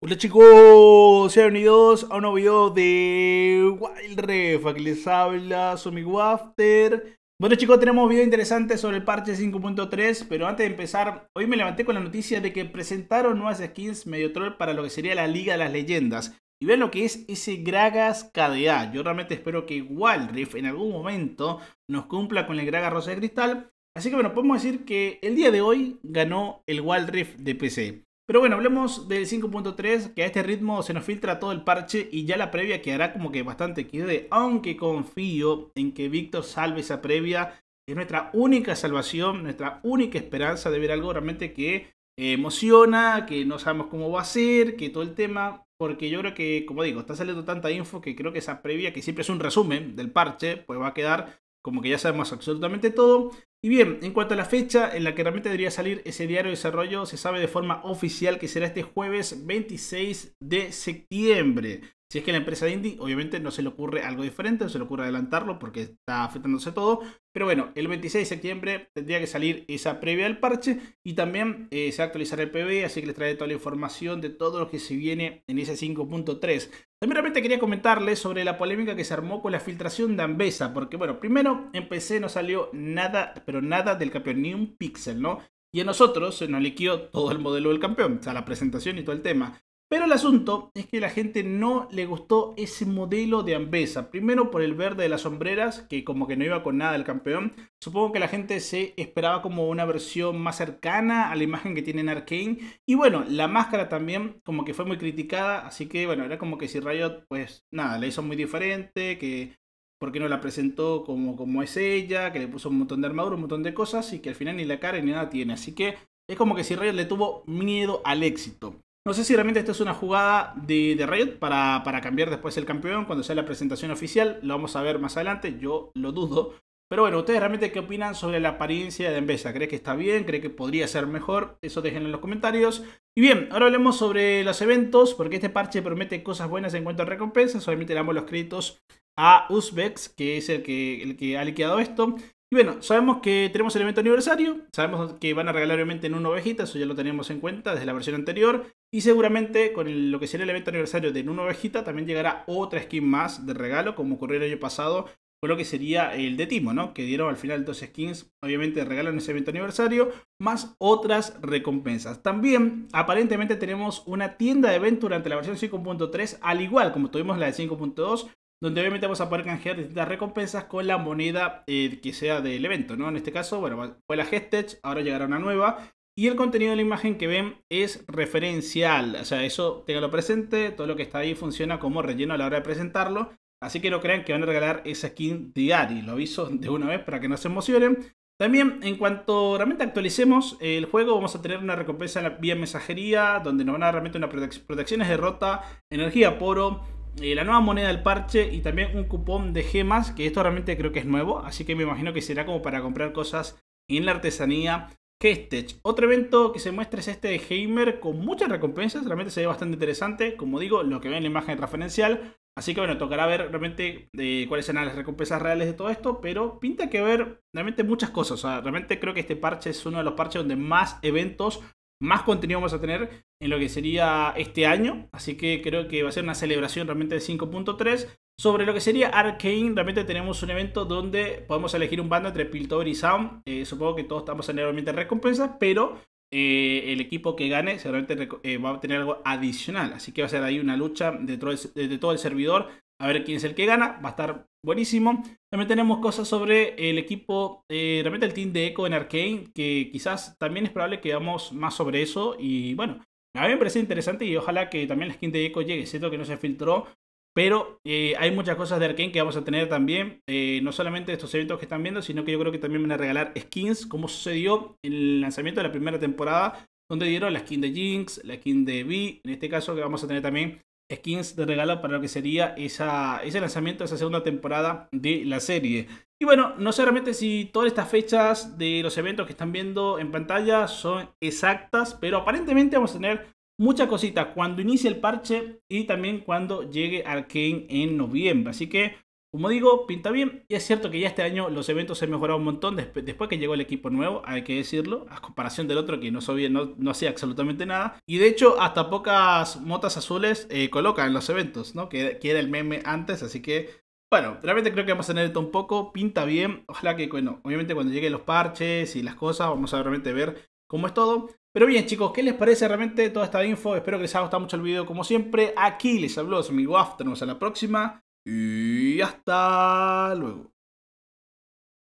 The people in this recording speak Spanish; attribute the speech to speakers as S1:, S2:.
S1: Hola chicos, sean bienvenidos a un nuevo video de Wild Rift, aquí les habla SumiWafter Bueno chicos, tenemos un video interesante sobre el parche 5.3, pero antes de empezar, hoy me levanté con la noticia de que presentaron nuevas skins medio troll para lo que sería la Liga de las Leyendas. Y vean lo que es ese Gragas KDA, yo realmente espero que Wild Rift en algún momento nos cumpla con el Gragas Rosa de Cristal. Así que bueno, podemos decir que el día de hoy ganó el Wild Rift de PC. Pero bueno, hablemos del 5.3, que a este ritmo se nos filtra todo el parche y ya la previa quedará como que bastante quiere aunque confío en que Víctor salve esa previa. Es nuestra única salvación, nuestra única esperanza de ver algo realmente que eh, emociona, que no sabemos cómo va a ser, que todo el tema, porque yo creo que, como digo, está saliendo tanta info que creo que esa previa, que siempre es un resumen del parche, pues va a quedar como que ya sabemos absolutamente todo. Y bien, en cuanto a la fecha en la que realmente debería salir ese diario de desarrollo, se sabe de forma oficial que será este jueves 26 de septiembre. Si es que la empresa de Indy, obviamente no se le ocurre algo diferente, no se le ocurre adelantarlo porque está afectándose todo. Pero bueno, el 26 de septiembre tendría que salir esa previa del parche y también eh, se va a actualizar el PB, así que les trae toda la información de todo lo que se viene en ese 5.3. También realmente quería comentarles sobre la polémica que se armó con la filtración de Ambesa, porque bueno, primero en PC no salió nada, pero nada del campeón, ni un píxel, ¿no? Y a nosotros se nos liquidó todo el modelo del campeón, o sea, la presentación y todo el tema. Pero el asunto es que la gente no le gustó ese modelo de Ambesa. Primero por el verde de las sombreras, que como que no iba con nada el campeón. Supongo que la gente se esperaba como una versión más cercana a la imagen que tiene en Arkane. Y bueno, la máscara también como que fue muy criticada. Así que bueno, era como que si Riot pues nada, la hizo muy diferente, que qué no la presentó como, como es ella, que le puso un montón de armadura, un montón de cosas y que al final ni la cara ni nada tiene. Así que es como que si Riot le tuvo miedo al éxito. No sé si realmente esta es una jugada de, Red Riot para, para, cambiar después el campeón cuando sea la presentación oficial. Lo vamos a ver más adelante, yo lo dudo. Pero bueno, ¿ustedes realmente qué opinan sobre la apariencia de Embesa? ¿Cree que está bien? ¿Cree que podría ser mejor? Eso déjenlo en los comentarios. Y bien, ahora hablemos sobre los eventos, porque este parche promete cosas buenas en cuanto a recompensas. Solamente le damos los créditos a Uzbex, que es el que, el que ha liquidado esto. Y bueno, sabemos que tenemos el evento aniversario, sabemos que van a regalar obviamente en una ovejita, eso ya lo teníamos en cuenta desde la versión anterior, y seguramente con lo que sería el evento aniversario de en ovejita también llegará otra skin más de regalo, como ocurrió el año pasado con lo que sería el de Timo, ¿no? Que dieron al final dos skins, obviamente regalan ese evento aniversario, más otras recompensas. También, aparentemente tenemos una tienda de evento durante la versión 5.3, al igual como tuvimos la de 5.2, donde obviamente vamos a poder canjear distintas recompensas con la moneda eh, que sea del evento, ¿no? En este caso, bueno, fue la Hestech, ahora llegará una nueva. Y el contenido de la imagen que ven es referencial, o sea, eso tenganlo presente, todo lo que está ahí funciona como relleno a la hora de presentarlo. Así que no crean que van a regalar esa skin diario, lo aviso de una vez para que no se emocionen. También, en cuanto realmente actualicemos el juego, vamos a tener una recompensa vía mensajería, donde nos van a dar realmente unas protecciones de rota, energía poro, eh, la nueva moneda del parche y también un cupón de gemas, que esto realmente creo que es nuevo, así que me imagino que será como para comprar cosas en la artesanía stage Otro evento que se muestra es este de Heimer con muchas recompensas, realmente se ve bastante interesante, como digo, lo que ve en la imagen referencial. Así que bueno, tocará ver realmente de eh, cuáles serán las recompensas reales de todo esto, pero pinta que ver realmente muchas cosas. O sea, realmente creo que este parche es uno de los parches donde más eventos más contenido vamos a tener en lo que sería este año. Así que creo que va a ser una celebración realmente de 5.3. Sobre lo que sería Arkane, realmente tenemos un evento donde podemos elegir un bando entre Piltover y Sound. Eh, supongo que todos estamos en realmente recompensas, pero eh, el equipo que gane seguramente eh, va a tener algo adicional. Así que va a ser ahí una lucha de, todo el servidor a ver quién es el que gana, va a estar buenísimo. También tenemos cosas sobre el equipo, eh, realmente el team de Echo en Arcane, que quizás también es probable que veamos más sobre eso. Y bueno, a mí me parece interesante y ojalá que también la skin de Echo llegue, cierto que no se filtró. Pero eh, hay muchas cosas de Arkane que vamos a tener también, eh, no solamente estos eventos que están viendo, sino que yo creo que también van a regalar skins, como sucedió en el lanzamiento de la primera temporada, donde dieron la skin de Jinx, la skin de Vi, en este caso que vamos a tener también skins de regalo para lo que sería esa, ese lanzamiento de esa segunda temporada de la serie. Y bueno, no sé realmente si todas estas fechas de los eventos que están viendo en pantalla son exactas, pero aparentemente vamos a tener muchas cositas cuando inicie el parche y también cuando llegue Arkane en noviembre. Así que como digo, pinta bien. Y es cierto que ya este año los eventos se han mejorado un montón después que llegó el equipo nuevo, hay que decirlo, a comparación del otro que no, sabía, no, hacía absolutamente nada. Y de hecho, hasta pocas motas azules eh, colocan en los eventos, ¿no? Que, era el meme antes, así que... Bueno, realmente creo que vamos a tener esto un poco, pinta bien, ojalá que, bueno, obviamente cuando lleguen los parches y las cosas, vamos a realmente ver cómo es todo. Pero bien chicos, ¿qué les parece realmente toda esta info? Espero que les haya gustado mucho el video como siempre. Aquí les habló su amigo vemos en la próxima. Y hasta luego.